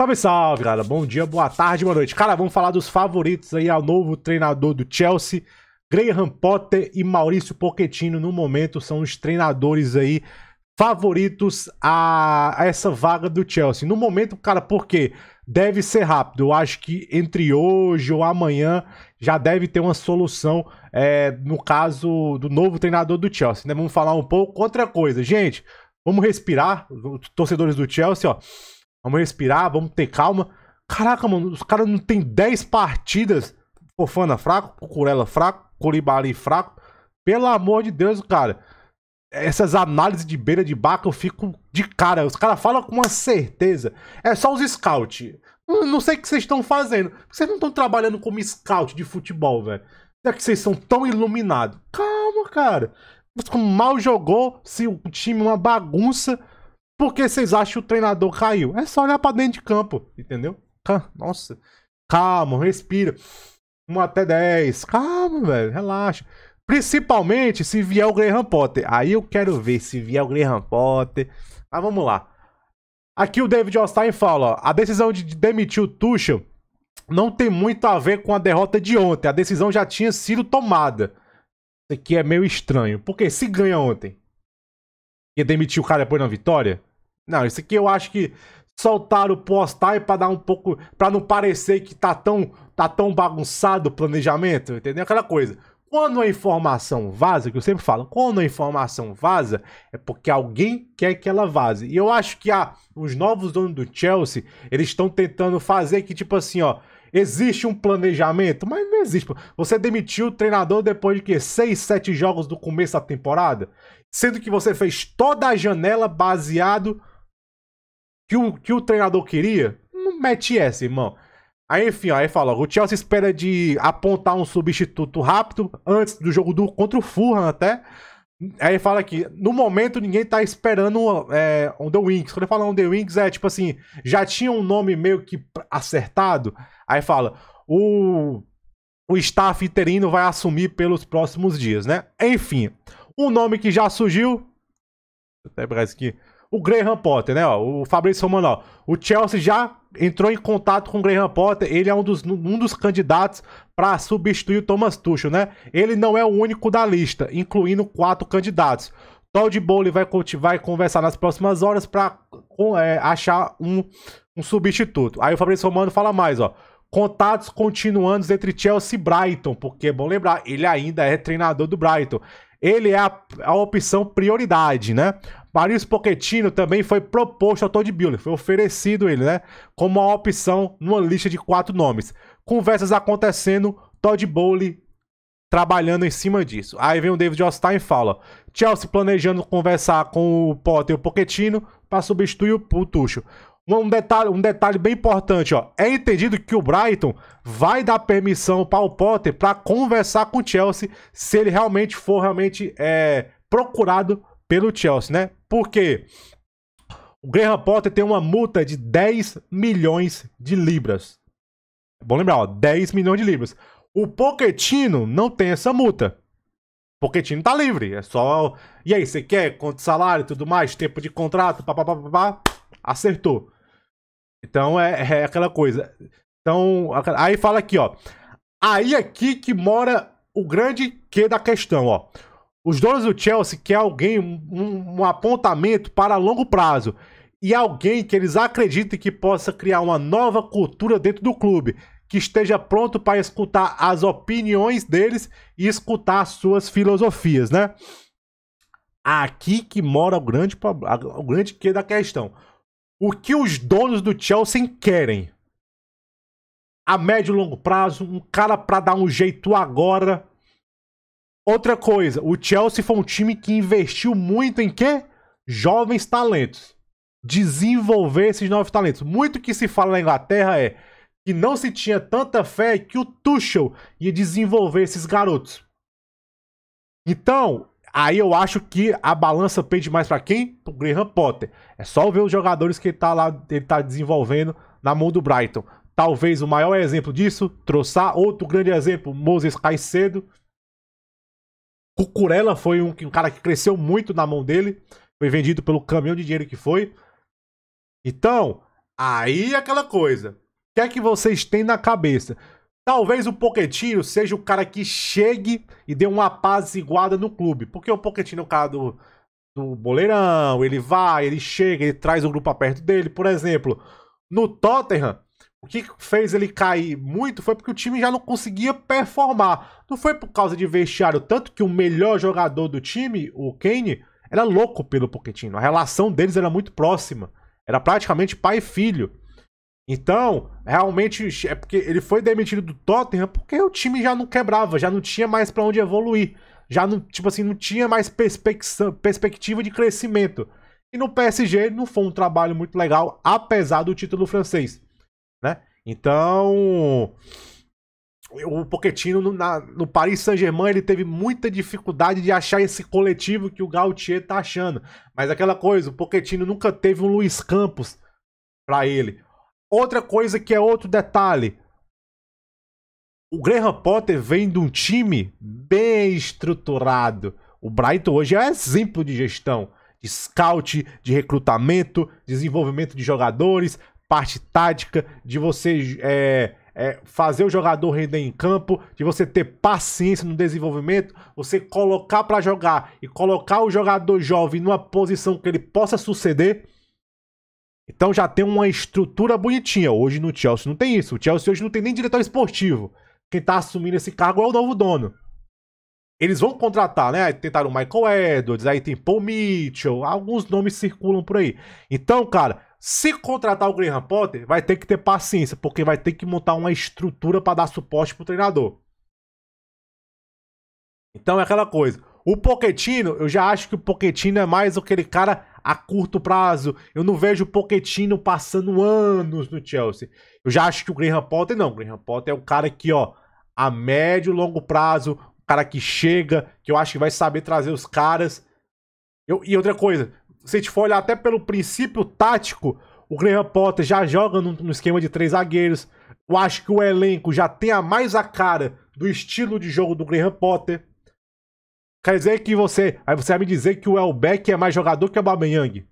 Salve, salve, galera. Bom dia, boa tarde, boa noite. Cara, vamos falar dos favoritos aí ao novo treinador do Chelsea. Graham Potter e Maurício Pochettino, no momento, são os treinadores aí favoritos a, a essa vaga do Chelsea. No momento, cara, por quê? Deve ser rápido. Eu acho que entre hoje ou amanhã já deve ter uma solução é, no caso do novo treinador do Chelsea. Né? Vamos falar um pouco. Outra coisa, gente, vamos respirar, torcedores do Chelsea, ó. Vamos respirar, vamos ter calma. Caraca, mano, os caras não tem 10 partidas. Fofana fraco, Cucurella fraco, Colibali fraco. Pelo amor de Deus, cara. Essas análises de beira de barco eu fico de cara. Os caras falam com uma certeza. É só os scouts. Não sei o que vocês estão fazendo. Vocês não estão trabalhando como scout de futebol, velho. Será que vocês são tão iluminados. Calma, cara. Mas mal jogou, se o time é uma bagunça. Porque vocês acham que o treinador caiu? É só olhar pra dentro de campo, entendeu? Nossa, calma, respira. 1 até 10. Calma, velho, relaxa. Principalmente se vier o Graham Potter. Aí eu quero ver se vier o Graham Potter. Mas ah, vamos lá. Aqui o David Ostain fala, ó, a decisão de demitir o Tuchel não tem muito a ver com a derrota de ontem. A decisão já tinha sido tomada. Isso aqui é meio estranho. Porque se ganha ontem e demitir o cara depois na vitória, não, isso aqui eu acho que soltaram o post time pra dar um pouco. pra não parecer que tá tão, tá tão bagunçado o planejamento, entendeu? Aquela coisa. Quando a informação vaza, que eu sempre falo, quando a informação vaza, é porque alguém quer que ela vaze. E eu acho que a, os novos donos do Chelsea, eles estão tentando fazer que, tipo assim, ó, existe um planejamento, mas não existe. Você demitiu o treinador depois de que? seis sete jogos do começo da temporada? Sendo que você fez toda a janela baseado que o, que o treinador queria, não mete essa, irmão. Aí, enfim, ó, aí fala, o Chelsea espera de apontar um substituto rápido antes do jogo do contra o Fulham até. Aí fala que no momento ninguém tá esperando é, um The Wings. Quando ele fala um The Wings é tipo assim, já tinha um nome meio que acertado. Aí fala, o, o staff interino vai assumir pelos próximos dias, né? Enfim, um nome que já surgiu. eu até pegar isso aqui o Graham Potter, né? Ó, o Fabrício Romano, ó, o Chelsea já entrou em contato com o Graham Potter, ele é um dos, um dos candidatos para substituir o Thomas Tuchel, né? Ele não é o único da lista, incluindo quatro candidatos. Todd Bowley vai, vai conversar nas próximas horas para é, achar um, um substituto. Aí o Fabrício Romano fala mais, ó. Contatos continuando entre Chelsea e Brighton, porque é bom lembrar, ele ainda é treinador do Brighton ele é a, a, opção prioridade, né? Maris Pochettino também foi proposto ao Todd Buehler, foi oferecido ele, né? Como uma opção numa lista de quatro nomes. Conversas acontecendo, Todd Bowley trabalhando em cima disso. Aí vem o David Osteen e fala: Chelsea planejando conversar com o Potter e o Pochettino para substituir o, o Um detalhe, um detalhe bem importante, ó. É entendido que o Brighton vai dar permissão para o Potter para conversar com o Chelsea se ele realmente for realmente é, procurado pelo Chelsea, né? Porque o Graham Potter tem uma multa de 10 milhões de libras. É bom lembrar, ó, 10 milhões de libras. O Pochettino não tem essa multa. O Pochettino tá livre, é só... E aí, você quer quanto salário, tudo mais, tempo de contrato, papapá, papapá, acertou. Então é, é aquela coisa. Então, aí fala aqui, ó. Aí é aqui que mora o grande que da questão, ó. Os donos do Chelsea querem alguém, um, um apontamento para longo prazo. E alguém que eles acreditem que possa criar uma nova cultura dentro do clube, que esteja pronto para escutar as opiniões deles e escutar suas filosofias, né? Aqui que mora o grande o grande que da questão. O que os donos do Chelsea querem? A médio e longo prazo, um cara para dar um jeito agora, Outra coisa, o Chelsea foi um time que investiu muito em quê? Jovens talentos. Desenvolver esses novos talentos. Muito que se fala na Inglaterra é que não se tinha tanta fé que o Tuchel ia desenvolver esses garotos. Então, aí eu acho que a balança pende mais para quem? Pro Graham Potter. É só ver os jogadores que ele tá lá, ele tá desenvolvendo na mão do Brighton. Talvez o maior exemplo disso, Troçar, outro grande exemplo, Moses Caicedo. cedo Cucurella foi um, um cara que cresceu muito na mão dele. Foi vendido pelo caminhão de dinheiro que foi. Então, aí é aquela coisa. O que é que vocês têm na cabeça? Talvez o Poquetinho seja o cara que chegue e dê uma apaziguada no clube. Porque o Poquetinho é o cara do, do boleirão, ele vai, ele chega, ele traz o grupo perto dele. Por exemplo, no Tottenham, o que fez ele cair muito foi porque o time já não conseguia performar. Não foi por causa de vestiário, tanto que o melhor jogador do time, o Kane, era louco pelo Pochettino. A relação deles era muito próxima. Era praticamente pai e filho. Então, realmente é porque ele foi demitido do Tottenham porque o time já não quebrava, já não tinha mais para onde evoluir. Já não, tipo assim, não tinha mais perspectiva de crescimento. E no PSG não foi um trabalho muito legal, apesar do título francês né? Então, o Pochettino no, na, no Paris Saint-Germain ele teve muita dificuldade de achar esse coletivo que o Gaultier tá achando. Mas aquela coisa, o Pochettino nunca teve um Luiz Campos para ele. Outra coisa que é outro detalhe. O Graham Potter vem de um time bem estruturado. O Brighton hoje é exemplo de gestão, de scout, de recrutamento, desenvolvimento de jogadores, parte tática, de você é, é, fazer o jogador render em campo, de você ter paciência no desenvolvimento, você colocar para jogar e colocar o jogador jovem numa posição que ele possa suceder. Então já tem uma estrutura bonitinha. Hoje no Chelsea não tem isso. O Chelsea hoje não tem nem diretor esportivo. Quem tá assumindo esse cargo é o novo dono. Eles vão contratar, né? tentaram o Michael Edwards, aí tem Paul Mitchell, alguns nomes circulam por aí. Então, cara, se contratar o Graham Potter, vai ter que ter paciência, porque vai ter que montar uma estrutura para dar suporte pro treinador. Então é aquela coisa. O Poquetino, eu já acho que o Poquetino é mais aquele cara a curto prazo. Eu não vejo o Poquetino passando anos no Chelsea. Eu já acho que o Graham Potter não. O Graham Potter é o cara que, ó, a médio e longo prazo, o cara que chega, que eu acho que vai saber trazer os caras. Eu, e outra coisa, se a gente for olhar até pelo princípio tático, o Graham Potter já joga no, no esquema de três zagueiros. Eu acho que o elenco já tem a mais a cara do estilo de jogo do Graham Potter. Quer dizer que você. Aí você vai me dizer que o Elbeck é mais jogador que o Aubameyang.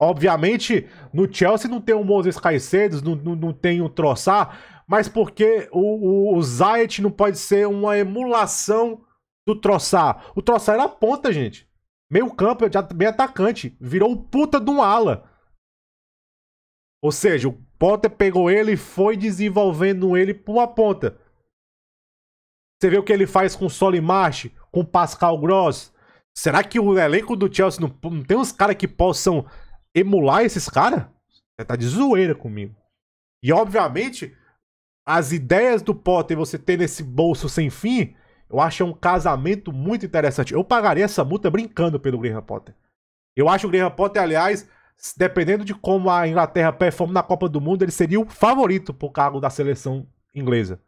Obviamente, no Chelsea não tem o Moses Caicedo, não, não, não tem o Troçar, mas porque o, o, o Zayet não pode ser uma emulação do Troçar. O Troçar era ponta, gente. Meio campo, já bem atacante. Virou o puta de um ala. Ou seja, o Potter pegou ele e foi desenvolvendo ele por uma ponta. Você vê o que ele faz com o Solimarch, com o Pascal Gross. Será que o elenco do Chelsea não, não tem uns caras que possam emular esses caras? Você tá de zoeira comigo. E obviamente, as ideias do Potter você ter nesse bolso sem fim eu acho um casamento muito interessante. Eu pagaria essa multa brincando pelo Graham Potter. Eu acho o Graham Potter, aliás, dependendo de como a Inglaterra performa na Copa do Mundo, ele seria o favorito pro cargo da seleção inglesa.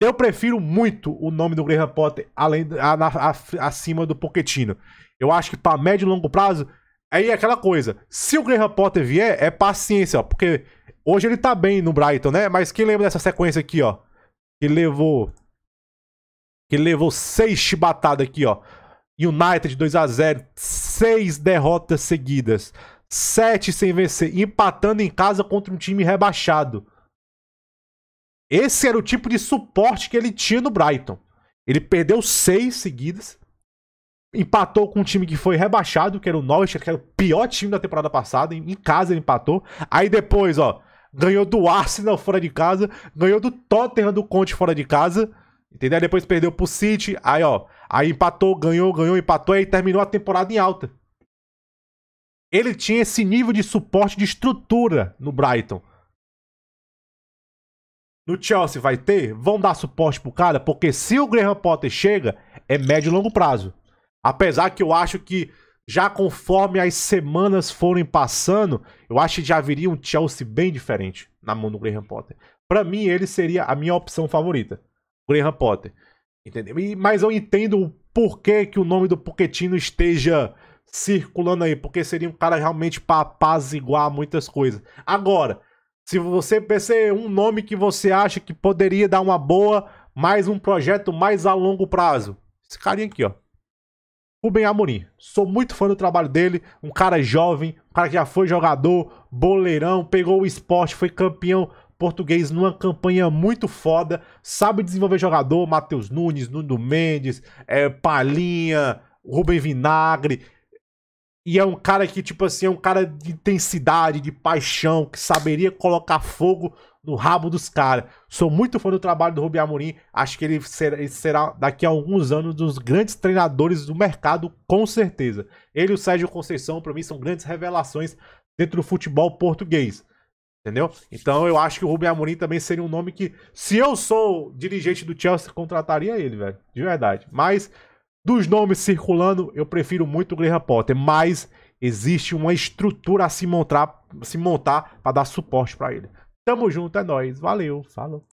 Eu prefiro muito o nome do Graham Potter além, a, a, a, acima do Pochettino. Eu acho que para médio e longo prazo, aí é aquela coisa. Se o Graham Potter vier, é paciência, ó, porque hoje ele tá bem no Brighton, né? Mas quem lembra dessa sequência aqui, ó? Que levou que levou seis chibatadas aqui, ó. United 2x0, seis derrotas seguidas. Sete sem vencer, empatando em casa contra um time rebaixado. Esse era o tipo de suporte que ele tinha no Brighton. Ele perdeu seis seguidas, empatou com um time que foi rebaixado, que era o Norwich, que era o pior time da temporada passada, em casa ele empatou. Aí depois, ó, ganhou do Arsenal fora de casa, ganhou do Tottenham do Conte fora de casa, Entendeu? Depois perdeu pro City, aí ó, aí empatou, ganhou, ganhou, empatou e terminou a temporada em alta. Ele tinha esse nível de suporte de estrutura no Brighton. No Chelsea vai ter? Vão dar suporte pro cara? Porque se o Graham Potter chega, é médio e longo prazo. Apesar que eu acho que já conforme as semanas forem passando, eu acho que já viria um Chelsea bem diferente na mão do Graham Potter. Para mim, ele seria a minha opção favorita. Graham Potter. Entendeu? E, mas eu entendo o porquê que o nome do Poquetino esteja circulando aí, porque seria um cara realmente para apaziguar muitas coisas. Agora, se você pensar um nome que você acha que poderia dar uma boa, mais um projeto mais a longo prazo, esse carinha aqui, ó. Rubem Amorim. Sou muito fã do trabalho dele, um cara jovem, um cara que já foi jogador, boleirão, pegou o esporte, foi campeão português numa campanha muito foda, sabe desenvolver jogador, Matheus Nunes, Nuno Mendes, é, Palinha, Rubem Vinagre. E é um cara que, tipo assim, é um cara de intensidade, de paixão, que saberia colocar fogo no rabo dos caras. Sou muito fã do trabalho do Rubem Amorim. Acho que ele será, ele será, daqui a alguns anos, um dos grandes treinadores do mercado, com certeza. Ele e o Sérgio Conceição, para mim, são grandes revelações dentro do futebol português. Entendeu? Então eu acho que o Rubem Amorim também seria um nome que, se eu sou dirigente do Chelsea, contrataria ele, velho. De verdade. Mas, dos nomes circulando, eu prefiro muito o Graham Potter. Mas existe uma estrutura a se montar, a se montar para dar suporte para ele. Tamo junto, é nóis. Valeu, falou.